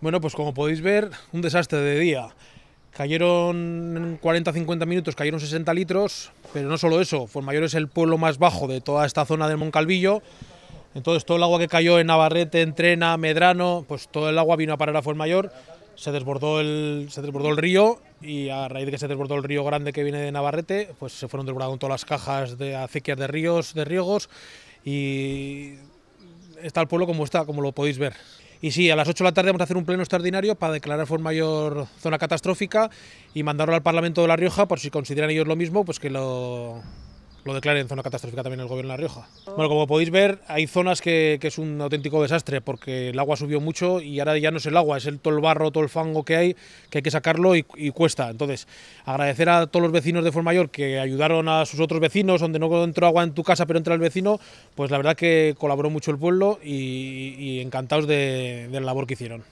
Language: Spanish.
Bueno, pues como podéis ver, un desastre de día. Cayeron 40-50 minutos, cayeron 60 litros, pero no solo eso, Fuenmayor es el pueblo más bajo de toda esta zona del Moncalvillo, entonces todo el agua que cayó en Navarrete, Entrena, Medrano, pues todo el agua vino a parar a Fuenmayor, se desbordó el, se desbordó el río y a raíz de que se desbordó el río grande que viene de Navarrete, pues se fueron desbordando todas las cajas de acequias de ríos, de riegos y está el pueblo como está, como lo podéis ver. Y sí, a las 8 de la tarde vamos a hacer un pleno extraordinario para declarar por Mayor zona catastrófica y mandarlo al Parlamento de La Rioja por si consideran ellos lo mismo, pues que lo lo declare en zona catastrófica también el gobierno de La Rioja. Bueno, como podéis ver, hay zonas que, es un auténtico desastre porque el agua subió mucho y ahora ya no es el agua, es el, todo el barro, todo el fango que hay, que hay que sacarlo y, cuesta. Entonces, agradecer a todos los vecinos de Formayor que ayudaron a sus otros vecinos, donde no entró agua en tu casa pero entra el vecino, pues la verdad que colaboró mucho el pueblo y, encantados de la labor que hicieron.